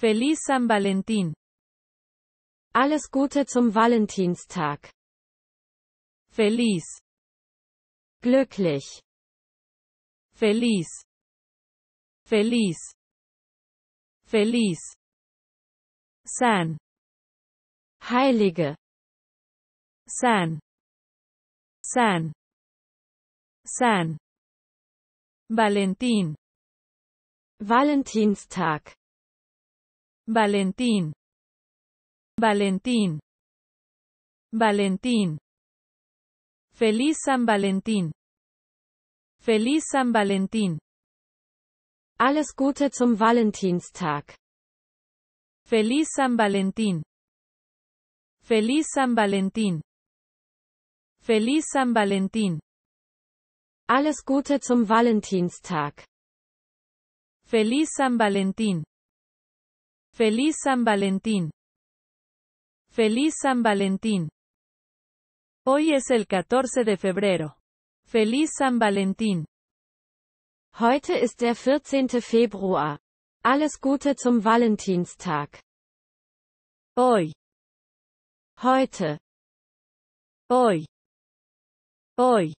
Feliz San Valentín. Alles Gute zum Valentinstag. Feliz. Glücklich. Feliz. Feliz. Feliz. San. Heilige. San. San. San. Valentin. Valentinstag. Valentín. Valentín. Valentín. Feliz San Valentín. Feliz San Valentín. Alles Gute zum Valentinstag. Feliz San Valentín. Feliz San Valentín. Feliz San Valentín. Alles Gute zum Valentinstag. Feliz San Valentín. Feliz San Valentín. Feliz San Valentín. Hoy es el 14 de febrero. Feliz San Valentín. Heute ist der 14. Februar. Alles Gute zum Valentinstag. Hoy. Heute. Hoy. Hoy.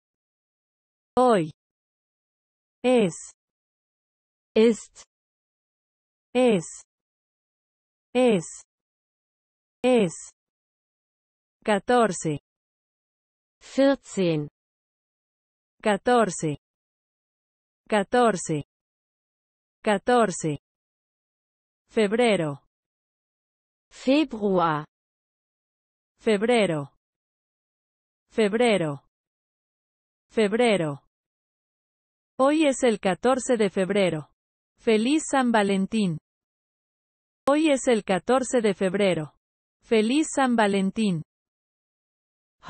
Hoy. Es. Ist. Es. Es. Es. 14. 14. 14. 14. 14. Febrero. Februar. Febrero. Febrero. Febrero. Hoy es el 14 de febrero. Feliz San Valentín. Hoy es el 14 de febrero. Feliz San Valentín.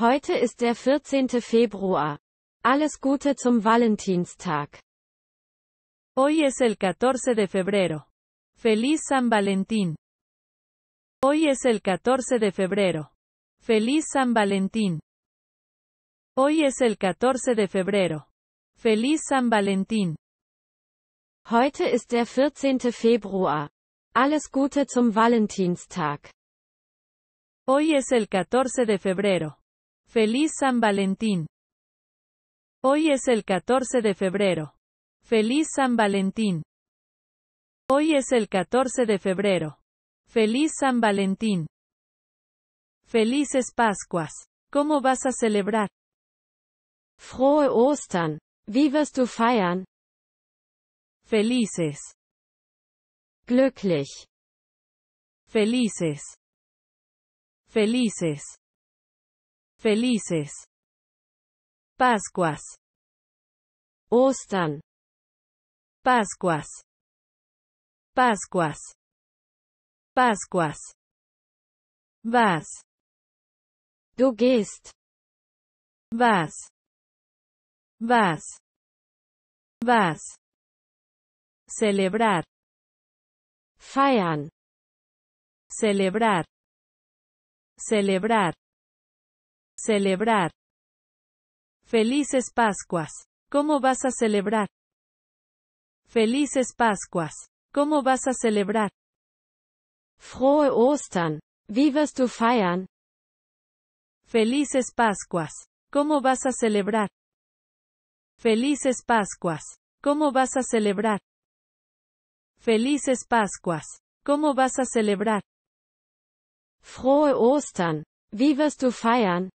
Heute ist der 14. Februar. Alles Gute zum Valentinstag. Hoy es el 14 de febrero. Feliz San Valentín. Hoy es el 14 de febrero. Feliz San Valentín. Hoy es el 14 de febrero. Feliz San Valentín. Heute ist der 14. Februar. Alles Gute zum Valentinstag. Hoy es el 14 de febrero. Feliz San Valentín. Hoy es el 14 de febrero. Feliz San Valentín. Hoy es el 14 de febrero. Feliz San Valentín. Felices Pascuas. ¿Cómo vas a celebrar? Frohe Ostern. Wie wirst du feiern? Felices glücklich, felices, felices, felices, Pascuas, Ostern, Pascuas, Pascuas, Pascuas, vas, du gehst, vas, vas, vas, celebrar, feiern, celebrar, celebrar, celebrar. Felices Pascuas. ¿Cómo vas a celebrar? Felices Pascuas. ¿Cómo vas a celebrar? Frohe Ostern. Wie wirst du feiern? Felices Pascuas. ¿Cómo vas a celebrar? Felices Pascuas. ¿Cómo vas a celebrar? Felices Pascuas. ¿Cómo vas a celebrar? Frohe Ostern. Wie wirst du feiern?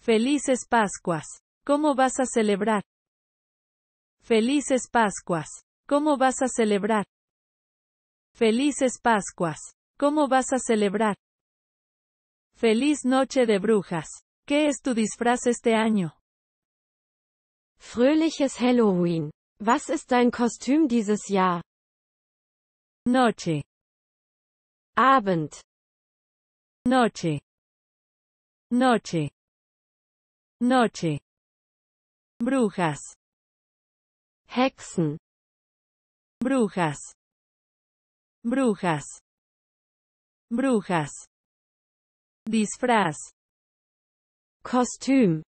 Felices Pascuas. ¿Cómo vas a celebrar? Felices Pascuas. ¿Cómo vas a celebrar? Felices Pascuas. ¿Cómo vas a celebrar? Feliz Noche de Brujas. ¿Qué es tu disfraz este año? Fröhliches Halloween. Was ist dein Kostüm dieses Jahr? Noche. Abend. Noche. Noche. Noche. Brujas. Hexen. Brujas. Brujas. Brujas. Disfraz. costume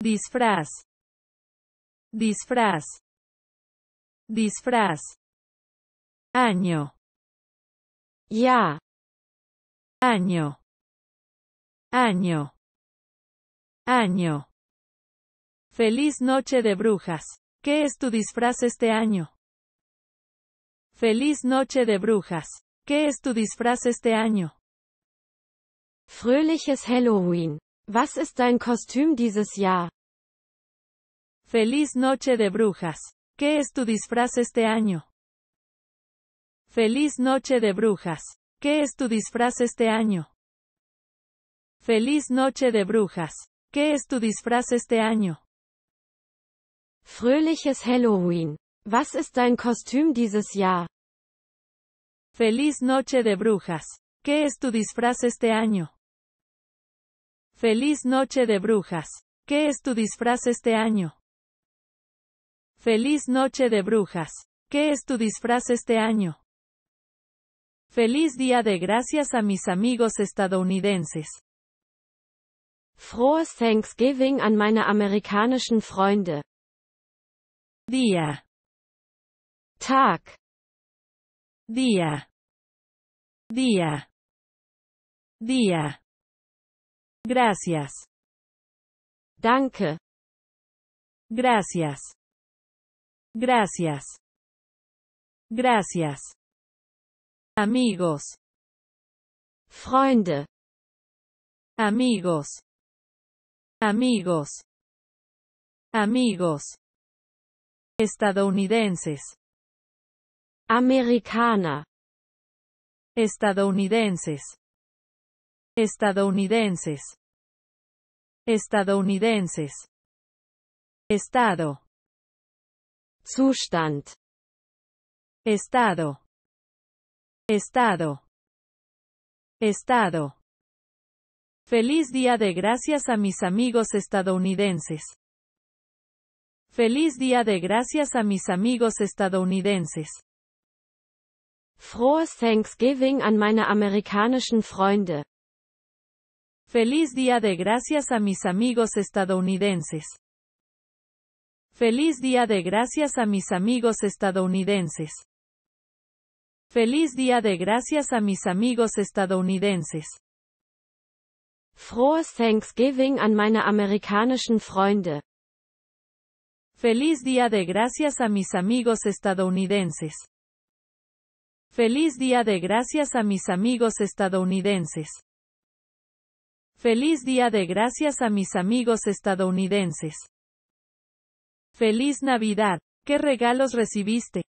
Disfraz. Disfraz. Disfraz año ya año año año feliz noche de brujas ¿qué es tu disfraz este año? feliz noche de brujas ¿qué es tu disfraz este año? Fröhliches Halloween. Was ist dein Kostüm dieses Jahr? Feliz Noche de Brujas. ¿Qué es tu disfraz este año? Feliz noche de brujas. ¿Qué es tu disfraz este año? Feliz noche de brujas. ¿Qué es tu disfraz este año? Fröhliches Halloween. Feliz noche de brujas. ¿Qué es tu disfraz este año? Feliz noche de brujas. ¿Qué es tu disfraz este año? Feliz noche de brujas. ¿Qué es tu disfraz este año? Feliz Día de Gracias a mis amigos estadounidenses. Frohes Thanksgiving an meine amerikanischen Freunde. Día. Tag. Día. Día. Día. Gracias. Danke. Gracias. Gracias. Gracias. Amigos. Freunde. Amigos. Amigos. Amigos. Estadounidenses. Americana. Estadounidenses. Estadounidenses. Estadounidenses. Estado. Zustand. Estado. Estado. Estado. Feliz Día de Gracias a mis amigos estadounidenses. Feliz Día de Gracias a mis amigos estadounidenses. Frohes Thanksgiving an meine amerikanischen Freunde. Feliz Día de Gracias a mis amigos estadounidenses. Feliz Día de Gracias a mis amigos estadounidenses. Feliz Día de Gracias a mis amigos estadounidenses. Frohes Thanksgiving an meine amerikanischen Freunde. Feliz Día de Gracias a mis amigos estadounidenses. Feliz Día de Gracias a mis amigos estadounidenses. Feliz Día de Gracias a mis amigos estadounidenses. Feliz Navidad. ¿Qué regalos recibiste?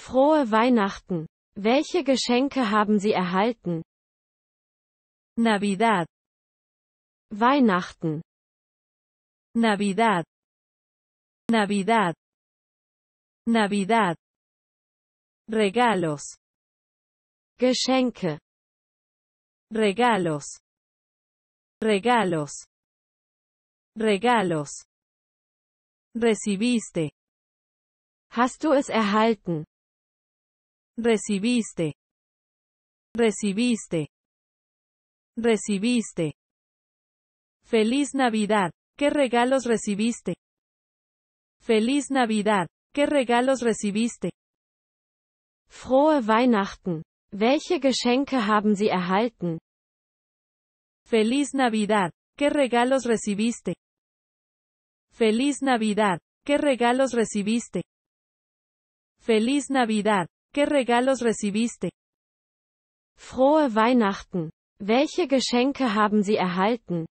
Frohe Weihnachten! Welche Geschenke haben Sie erhalten? Navidad. Weihnachten. Navidad. Navidad. Navidad. Regalos. Geschenke. Regalos. Regalos. Regalos. Recibiste. Hast du es erhalten? recibiste, recibiste, recibiste. Feliz Navidad, ¿qué regalos recibiste? Feliz Navidad, ¿qué regalos recibiste? Frohe Weihnachten. Welche Geschenke haben Sie erhalten? Feliz Navidad, ¿qué regalos recibiste? Feliz Navidad, ¿qué regalos recibiste? Feliz Navidad, ¿Qué regalos recibiste? Frohe Weihnachten. Welche Geschenke haben Sie erhalten?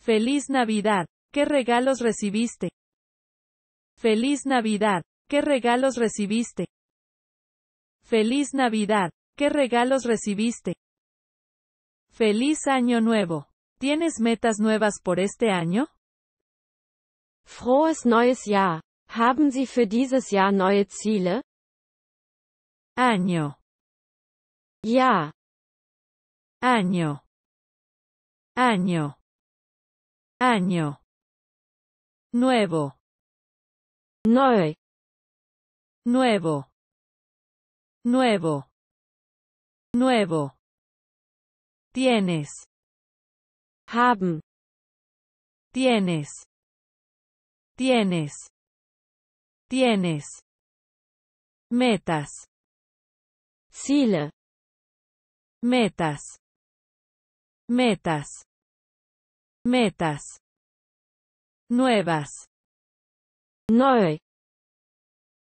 Feliz Navidad. ¿Qué regalos recibiste? Feliz Navidad. ¿Qué regalos recibiste? Feliz Navidad. ¿Qué regalos recibiste? Feliz Año Nuevo. ¿Tienes metas nuevas por este año? Frohes neues Jahr. Haben Sie für dieses Jahr neue Ziele? año ya año año año nuevo nueve nuevo nuevo nuevo tienes haben tienes tienes tienes metas Sile. Metas. Metas. Metas. Nuevas. Neu.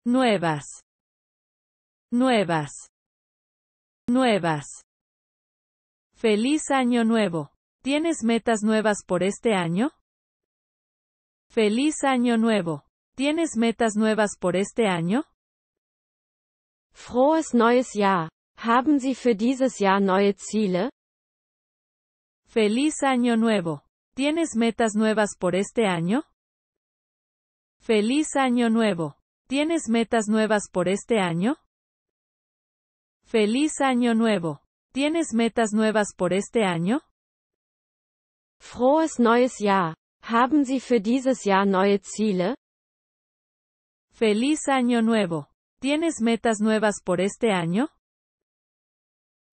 Nuevas. Nuevas. Nuevas. Feliz año nuevo. ¿Tienes metas nuevas por este año? Feliz año nuevo. ¿Tienes metas nuevas por este año? Frohes neues Jahr! Haben Sie für dieses Jahr neue Ziele? Feliz año nuevo. ¿Tienes metas nuevas por este año? Feliz año nuevo. ¿Tienes metas nuevas por este año? Feliz año nuevo. ¿Tienes metas nuevas por este año? Frohes neues Jahr. Haben Sie für dieses Jahr neue Ziele? Feliz año nuevo. ¿Tienes metas nuevas por este año?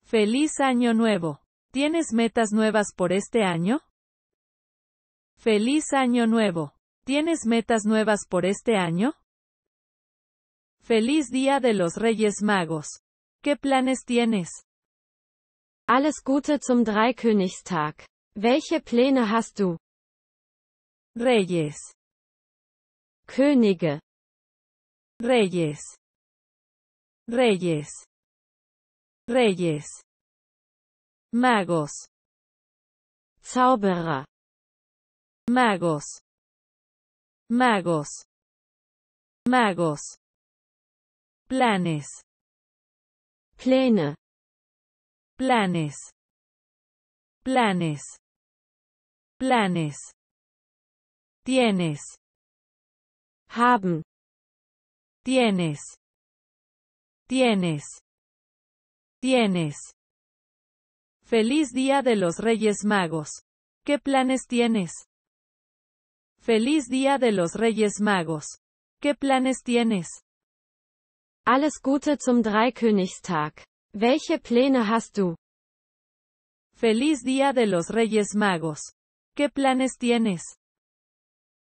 Feliz año nuevo. ¿Tienes metas nuevas por este año? Feliz año nuevo. ¿Tienes metas nuevas por este año? Feliz Día de los Reyes Magos. ¿Qué planes tienes? Alles Gute zum Dreikönigstag. Welche Pläne hast du? Reyes. Könige. Reyes. Reyes. Reyes. Magos. Zauberer. Magos. Magos. Magos. Planes. Pläne. Planes. Planes. Planes. Tienes. Haben. Tienes. Tienes. Tienes. Feliz Día de los Reyes Magos. ¿Qué planes tienes? Feliz Día de los Reyes Magos. ¿Qué planes tienes? Alles Gute zum Dreikönigstag. Welche Pläne has tú? Feliz Día de los Reyes Magos. ¿Qué planes tienes?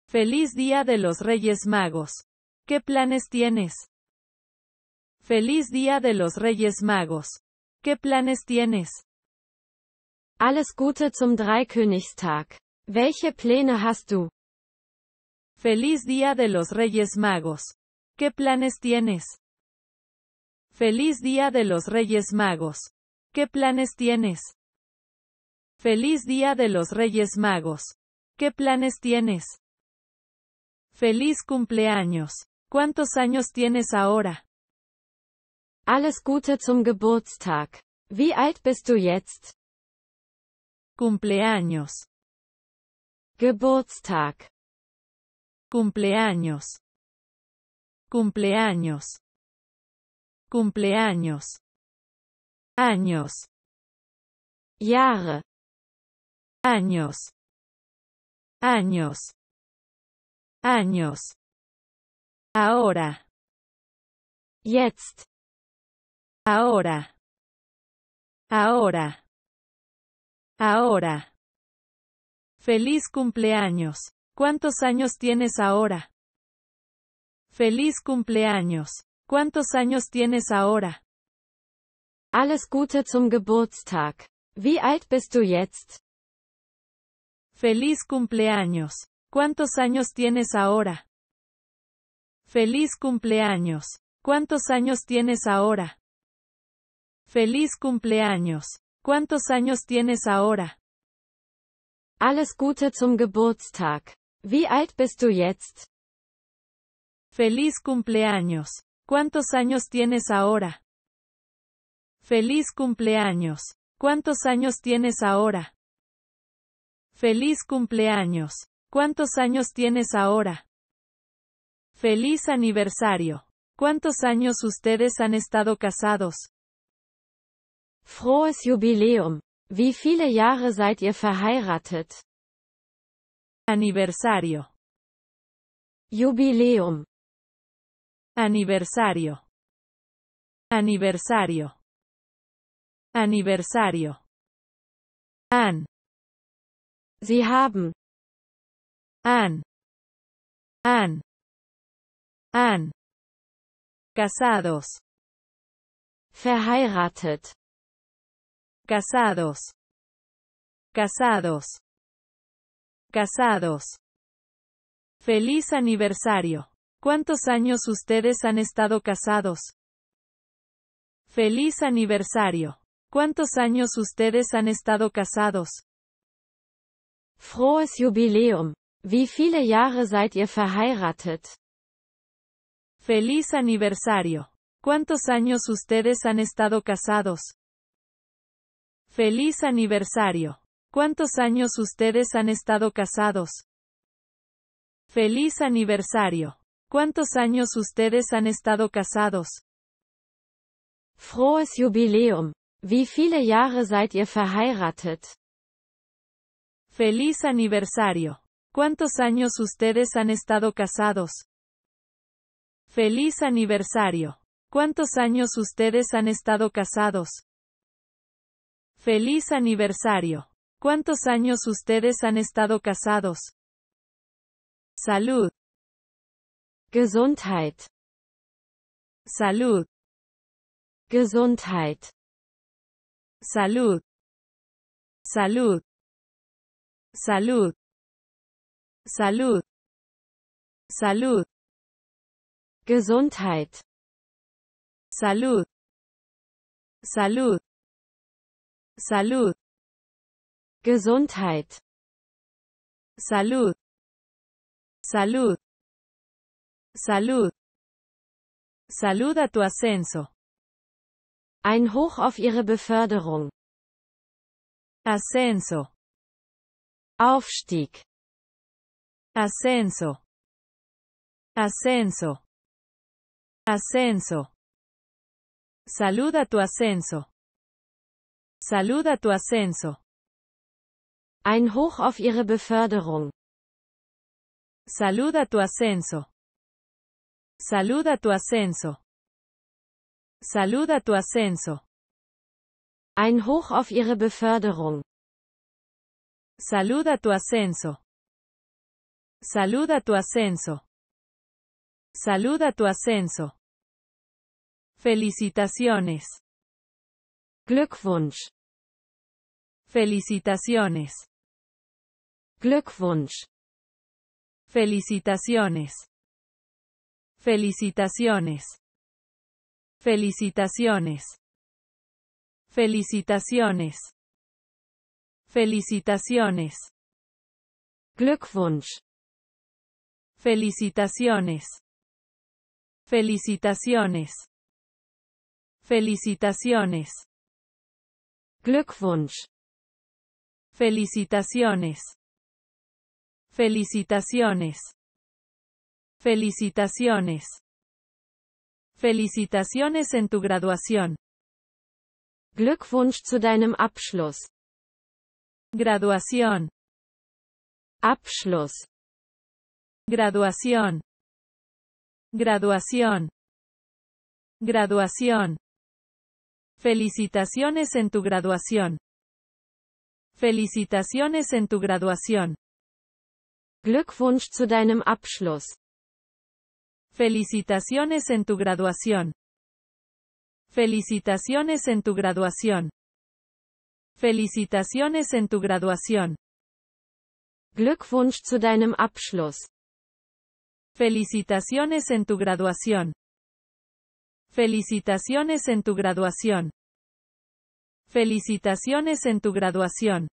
Feliz Día de los Reyes Magos. ¿Qué planes tienes? Feliz Día de los Reyes Magos. ¿Qué planes tienes? Alles Gute zum Dreikönigstag. Welche Pläne hast du? Feliz Día de los Reyes Magos. ¿Qué planes tienes? Feliz Día de los Reyes Magos. ¿Qué planes tienes? Feliz Día de los Reyes Magos. ¿Qué planes tienes? Feliz cumpleaños. ¿Cuántos años tienes ahora? Alles Gute zum Geburtstag. Wie alt bist du jetzt? Cumpleaños. Geburtstag. Cumpleaños. Cumpleaños. Cumpleaños. Años. Jahre. Años. Años. Años. Ahora. Jetzt. Ahora. Ahora. Ahora. Feliz cumpleaños. ¿Cuántos años tienes ahora? Feliz cumpleaños. ¿Cuántos años tienes ahora? Alles Gute zum Geburtstag. Wie alt bist du Feliz cumpleaños. ¿Cuántos años tienes ahora? Feliz cumpleaños. ¿Cuántos años tienes ahora? Feliz cumpleaños. ¿Cuántos años tienes ahora? Alles Gute zum Geburtstag. Wie alt bist du jetzt? Feliz cumpleaños. ¿Cuántos años tienes ahora? Feliz cumpleaños. ¿Cuántos años tienes ahora? Feliz cumpleaños. ¿Cuántos años tienes ahora? Feliz aniversario. ¿Cuántos años ustedes han estado casados? Frohes Jubiläum! Wie viele Jahre seid ihr verheiratet? Aniversario. Jubiläum. Aniversario. Aniversario. Aniversario. An. Sie haben. An. An. An. Casados. Verheiratet. casados, casados, casados. Feliz aniversario. ¿Cuántos años ustedes han estado casados? Feliz aniversario. ¿Cuántos años ustedes han estado casados? Frohes Jubiläum. Wie viele Jahre seid ihr verheiratet? Feliz aniversario. ¿Cuántos años ustedes han estado casados? Feliz aniversario. ¿Cuántos años ustedes han estado casados? Feliz aniversario. ¿Cuántos años ustedes han estado casados? Frohes Jubiläum. viele Jahre seid verheiratet? Feliz aniversario. ¿Cuántos años ustedes han estado casados? Feliz aniversario. ¿Cuántos años ustedes han estado casados? Feliz aniversario. ¿Cuántos años ustedes han estado casados? Salud. Gesundheit. Salud. Gesundheit. Salud. Salud. Salud. Salud. Salud. Gesundheit. Salud. Salud. Salud. Gesundheit. Salud. Salud. Salud. Salud a tu ascenso. Ein Hoch auf Ihre Beförderung. Ascenso. Aufstieg. Ascenso. Ascenso. Ascenso. Saluda tu ascenso. Saluda tu ascenso. Ein Hoch auf Ihre Beförderung. Saluda tu ascenso. Saluda tu ascenso. Saluda tu ascenso. Ein Hoch auf Ihre Beförderung. Saluda tu ascenso. Saluda tu ascenso. Saluda tu ascenso. Felicitaciones. Glückwunsch. Felicitaciones. Glückwunsch. Felicitaciones. Felicitaciones. Felicitaciones. Felicitaciones. Felicitaciones. Glückwunsch. Felicitaciones. Felicitaciones. Felicitaciones. Glückwunsch. Felicitaciones. Felicitaciones. Felicitaciones. Felicitaciones en tu graduación. Glückwunsch zu deinem Abschluss. Graduación. Abschluss. Graduación. Graduación. Graduación. Felicitaciones en tu graduación. Felicitaciones en tu graduación. Glückwunsch zu deinem Abschluss. Felicitaciones en tu graduación. Felicitaciones en tu graduación. Felicitaciones en tu graduación. Glückwunsch zu deinem Abschluss. Felicitaciones en tu graduación. Felicitaciones en tu graduación. Felicitaciones en tu graduación.